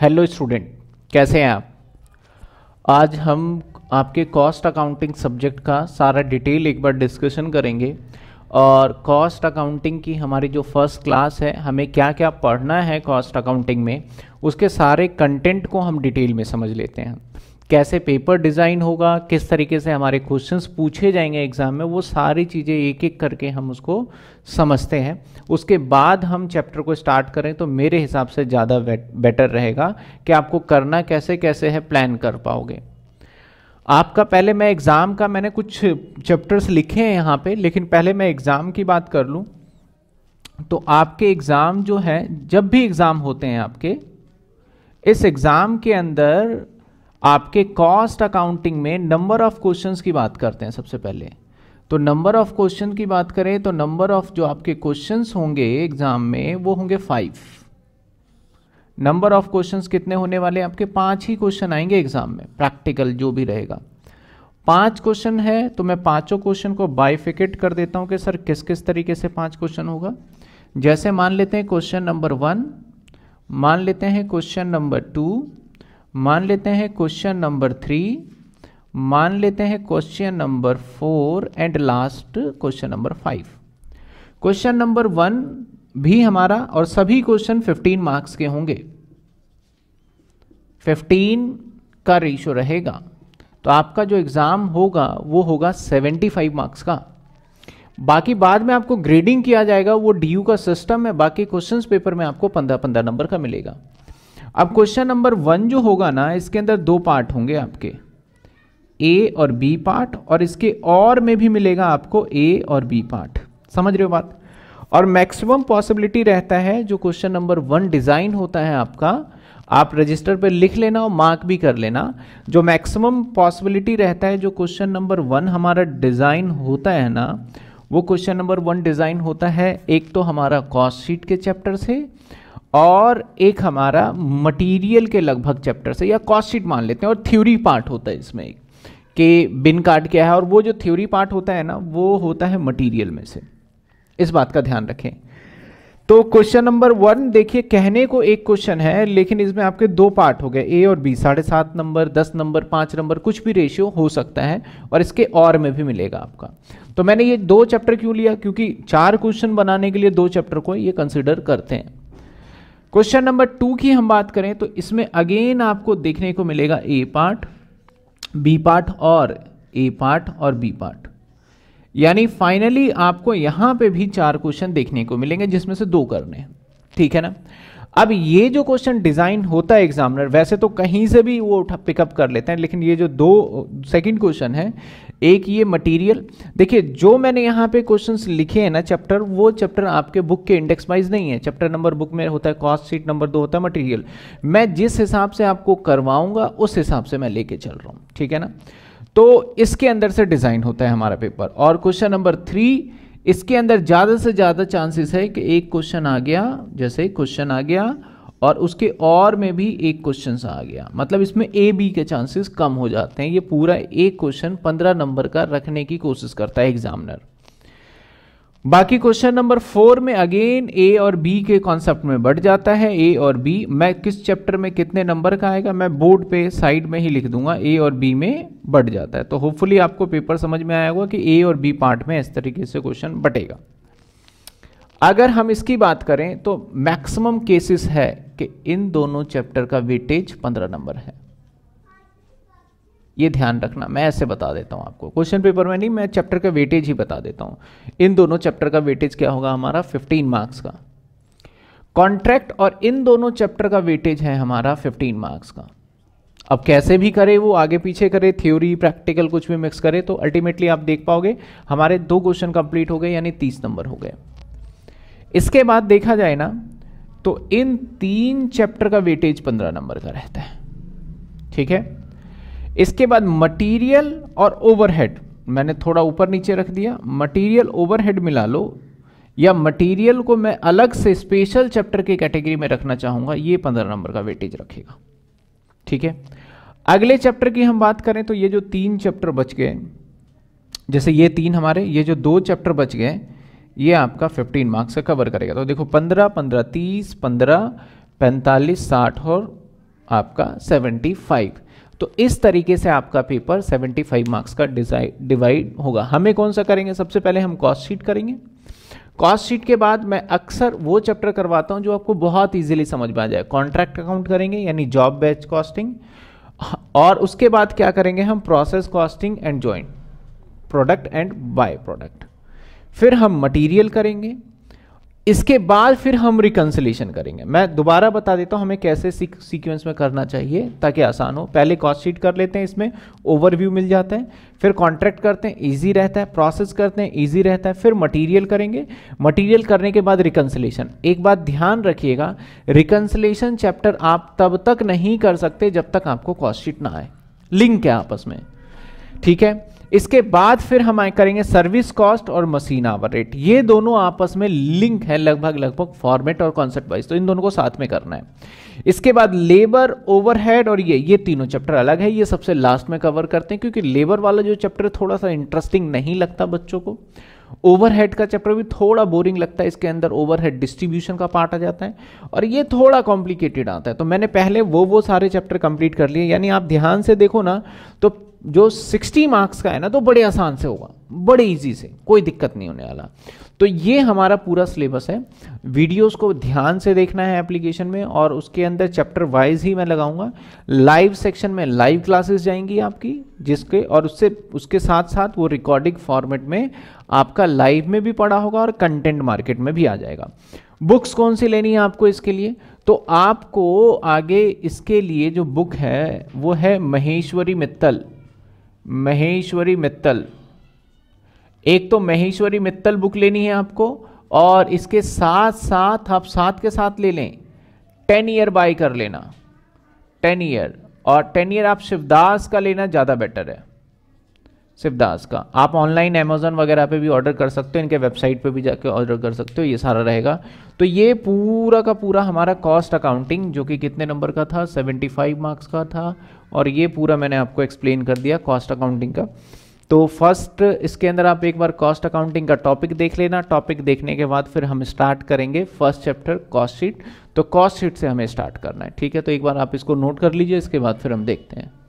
hello student कैसे हैं आप आज हम आपके कॉस्ट अकाउंटिंग सब्जेक्ट का सारा डिटेल एक बार डिस्कशन करेंगे और कॉस्ट अकाउंटिंग की हमारी जो फर्स्ट क्लास है हमें क्या क्या पढ़ना है कॉस्ट अकाउंटिंग में उसके सारे कंटेंट को हम डिटेल में समझ लेते हैं कैसे पेपर डिज़ाइन होगा किस तरीके से हमारे क्वेश्चंस पूछे जाएंगे एग्ज़ाम में वो सारी चीज़ें एक एक करके हम उसको समझते हैं उसके बाद हम चैप्टर को स्टार्ट करें तो मेरे हिसाब से ज़्यादा बेटर रहेगा कि आपको करना कैसे कैसे है प्लान कर पाओगे आपका पहले मैं एग्ज़ाम का मैंने कुछ चैप्टर्स लिखे हैं यहाँ पे लेकिन पहले मैं एग्ज़ाम की बात कर लूँ तो आपके एग्ज़ाम जो है जब भी एग्ज़ाम होते हैं आपके इस एग्ज़ाम के अंदर आपके कॉस्ट अकाउंटिंग में नंबर ऑफ क्वेश्चंस की बात करते हैं सबसे पहले तो नंबर ऑफ क्वेश्चन की बात करें तो नंबर ऑफ जो आपके क्वेश्चंस होंगे एग्जाम में वो होंगे फाइव नंबर ऑफ क्वेश्चंस कितने होने वाले आपके पांच ही क्वेश्चन आएंगे एग्जाम में प्रैक्टिकल जो भी रहेगा पांच क्वेश्चन है तो मैं पांचों क्वेश्चन को बाइफिकेट कर देता हूं कि सर किस किस तरीके से पांच क्वेश्चन होगा जैसे मान लेते हैं क्वेश्चन नंबर वन मान लेते हैं क्वेश्चन नंबर टू मान लेते हैं क्वेश्चन नंबर थ्री मान लेते हैं question number four and last question number five question number one भी हमारा और सभी क्वेश्चन फिफ्टीन मार्क्स के होंगे फिफ्टीन का रेशो रहेगा तो आपका जो एग्ज़ाम होगा वो होगा सेवेंटी फाइव मार्क्स का बाकी बाद में आपको ग्रेडिंग किया जाएगा वो डीयू का सिस्टम है बाकी क्वेश्चंस पेपर में आपको पंद्रह पंद्रह नंबर का मिलेगा अब क्वेश्चन नंबर वन जो होगा ना इसके अंदर दो पार्ट होंगे आपके ए और बी पार्ट और इसके और में भी मिलेगा आपको ए और बी पार्ट समझ रहे हो बात और मैक्सिमम पॉसिबिलिटी रहता है जो क्वेश्चन नंबर वन डिज़ाइन होता है आपका आप रजिस्टर पर लिख लेना और मार्क भी कर लेना जो मैक्सिमम पॉसिबिलिटी रहता है जो क्वेश्चन नंबर वन हमारा डिज़ाइन होता है ना वो क्वेश्चन नंबर वन डिज़ाइन होता है एक तो हमारा कॉस्ट शीट के चैप्टर से और एक हमारा मटेरियल के लगभग चैप्टर से या कॉस्ट शीट मान लेते हैं और थ्योरी पार्ट होता है इसमें एक कि बिन कार्ड क्या है और वो जो थ्योरी पार्ट होता है ना वो होता है मटेरियल में से इस बात का ध्यान रखें तो क्वेश्चन नंबर वन देखिए कहने को एक क्वेश्चन है लेकिन इसमें आपके दो पार्ट हो गए ए और बी साढ़े सात नंबर दस नंबर पांच नंबर कुछ भी रेशियो हो सकता है और इसके और में भी मिलेगा आपका तो मैंने ये दो चैप्टर क्यों लिया क्योंकि चार क्वेश्चन बनाने के लिए दो चैप्टर को ये कंसिडर करते हैं क्वेश्चन नंबर टू की हम बात करें तो इसमें अगेन आपको देखने को मिलेगा ए पार्ट बी पार्ट और ए पार्ट और बी पार्ट यानी फाइनली आपको यहां पे भी चार क्वेश्चन देखने को मिलेंगे जिसमें से दो करने ठीक है ना अब ये जो क्वेश्चन डिजाइन होता है एग्जामिनर वैसे तो कहीं से भी वो पिकअप कर लेते हैं लेकिन ये जो दो सेकंड क्वेश्चन है एक ये मटेरियल देखिए जो मैंने यहाँ पे क्वेश्चंस लिखे हैं ना चैप्टर वो चैप्टर आपके बुक के इंडेक्स वाइज नहीं है चैप्टर नंबर बुक में होता है कॉस्ट सीट नंबर दो होता है मटेरियल मैं जिस हिसाब से आपको करवाऊंगा उस हिसाब से मैं लेके चल रहा हूँ ठीक है ना तो इसके अंदर से डिज़ाइन होता है हमारा पेपर और क्वेश्चन नंबर थ्री इसके अंदर ज़्यादा से ज़्यादा चांसेस है कि एक क्वेश्चन आ गया जैसे क्वेश्चन आ गया और उसके और में भी एक क्वेश्चन आ गया मतलब इसमें ए बी के चांसेस कम हो जाते हैं ये पूरा एक क्वेश्चन पंद्रह नंबर का रखने की कोशिश करता है एग्जामिनर बाकी क्वेश्चन नंबर फोर में अगेन ए और बी के कॉन्सेप्ट में बढ़ जाता है ए और बी मैं किस चैप्टर में कितने नंबर का आएगा मैं बोर्ड पे साइड में ही लिख दूंगा ए और बी में बढ़ जाता है तो होपफुली आपको पेपर समझ में आया होगा कि ए और बी पार्ट में इस तरीके से क्वेश्चन बटेगा अगर हम इसकी बात करें तो मैक्सिमम केसेस है कि इन दोनों चैप्टर का वेटेज पंद्रह नंबर है ये ध्यान रखना मैं ऐसे बता देता हूं आपको क्वेश्चन पेपर में नहीं मैं चैप्टर का वेटेज ही बता देता हूं इन दोनों चैप्टर का वेटेज क्या होगा हमारा 15 मार्क्स का कॉन्ट्रैक्ट और इन दोनों चैप्टर का वेटेज है हमारा 15 मार्क्स का अब कैसे भी करे वो आगे पीछे करे थ्योरी प्रैक्टिकल कुछ भी मिक्स करे तो अल्टीमेटली आप देख पाओगे हमारे दो क्वेश्चन कंप्लीट हो गए यानी तीस नंबर हो गए इसके बाद देखा जाए ना तो इन तीन चैप्टर का वेटेज पंद्रह नंबर का रहता है ठीक है इसके बाद मटेरियल और ओवरहेड मैंने थोड़ा ऊपर नीचे रख दिया मटेरियल ओवरहेड मिला लो या मटेरियल को मैं अलग से स्पेशल चैप्टर के कैटेगरी में रखना चाहूंगा ये पंद्रह नंबर का वेटेज रखेगा ठीक है अगले चैप्टर की हम बात करें तो ये जो तीन चैप्टर बच गए जैसे ये तीन हमारे ये जो दो चैप्टर बच गए ये आपका 15 मार्क्स का कवर करेगा तो देखो 15 15 30 15 45 60 और आपका 75 तो इस तरीके से आपका पेपर 75 मार्क्स का डिवाइड होगा हमें कौन सा करेंगे सबसे पहले हम कॉस्ट शीट करेंगे कॉस्ट शीट के बाद मैं अक्सर वो चैप्टर करवाता हूँ जो आपको बहुत ईजिली समझ में आ जाए कॉन्ट्रैक्ट अकाउंट करेंगे यानी जॉब बैच कॉस्टिंग और उसके बाद क्या करेंगे हम process costing and joint product and by product फिर हम मटेरियल करेंगे इसके बाद फिर हम रिकन्सिलेशन करेंगे मैं दोबारा बता देता हूं हमें कैसे सीक्वेंस में करना चाहिए ताकि आसान हो पहले कॉस्ट शीट कर लेते हैं इसमें ओवरव्यू मिल जाता है फिर कॉन्ट्रैक्ट करते हैं इजी रहता है प्रोसेस करते हैं इजी रहता है फिर मटेरियल करेंगे मटेरियल करने के बाद रिकन्सिलेशन एक बात ध्यान रखिएगा रिकन्सिलेशन चैप्टर आप तब तक नहीं कर सकते जब तक आपको कॉस्ट शीट ना आए लिंक है आपस में ठीक है इसके बाद फिर हम आए करेंगे सर्विस कॉस्ट और मशीन आवर रेट ये दोनों आपस में लिंक है लगभग लगभग फॉर्मेट और कॉन्सेप्ट वाइज तो इन दोनों को साथ में करना है इसके बाद लेबर ओवरहेड और ये ये तीनों चैप्टर अलग है ये सबसे लास्ट में कवर करते हैं क्योंकि लेबर वाला जो चैप्टर थोड़ा सा इंटरेस्टिंग नहीं लगता बच्चों को ओवरहेड का चैप्टर भी थोड़ा बोरिंग लगता है इसके अंदर ओवरहेड डिस्ट्रीब्यूशन का पार्ट आ जाता है और ये थोड़ा कॉम्प्लिकेटेड आता है तो मैंने पहले वो वो सारे चैप्टर कंप्लीट कर लिए यानी आप ध्यान से देखो ना तो जो 60 मार्क्स का है ना तो बड़े आसान से होगा बड़े इजी से कोई दिक्कत नहीं होने वाला तो ये हमारा पूरा सिलेबस है वीडियोस को ध्यान से देखना है एप्लीकेशन में और उसके अंदर चैप्टर वाइज ही मैं लगाऊंगा लाइव सेक्शन में लाइव क्लासेस जाएंगी आपकी जिसके और उससे उसके साथ साथ वो रिकॉर्डिंग फॉर्मेट में आपका लाइव में भी पढ़ा होगा और कंटेंट मार्केट में भी आ जाएगा बुक्स कौन सी लेनी है आपको इसके लिए तो आपको आगे इसके लिए जो बुक है वो है महेश्वरी मित्तल महेश्वरी मित्तल एक तो महेश्वरी मित्तल बुक लेनी है आपको और इसके साथ साथ आप साथ के साथ ले लें टेन ईयर बाय कर लेना टेन ईयर और टेन ईयर आप शिवदास का लेना ज़्यादा बेटर है शिवदास का आप ऑनलाइन अमेजोन वगैरह पे भी ऑर्डर कर सकते हो इनके वेबसाइट पे भी जाके ऑर्डर कर सकते हो ये सारा रहेगा तो ये पूरा का पूरा हमारा कॉस्ट अकाउंटिंग जो कि कितने नंबर का था सेवेंटी फाइव मार्क्स का था और ये पूरा मैंने आपको एक्सप्लेन कर दिया कॉस्ट अकाउंटिंग का तो फर्स्ट इसके अंदर आप एक बार कॉस्ट अकाउंटिंग का टॉपिक देख लेना टॉपिक देखने के बाद फिर हम स्टार्ट करेंगे फर्स्ट चैप्टर कॉस्ट शीट तो कॉस्ट शीट से हमें स्टार्ट करना है ठीक है तो एक बार आप इसको नोट कर लीजिए इसके बाद फिर हम देखते हैं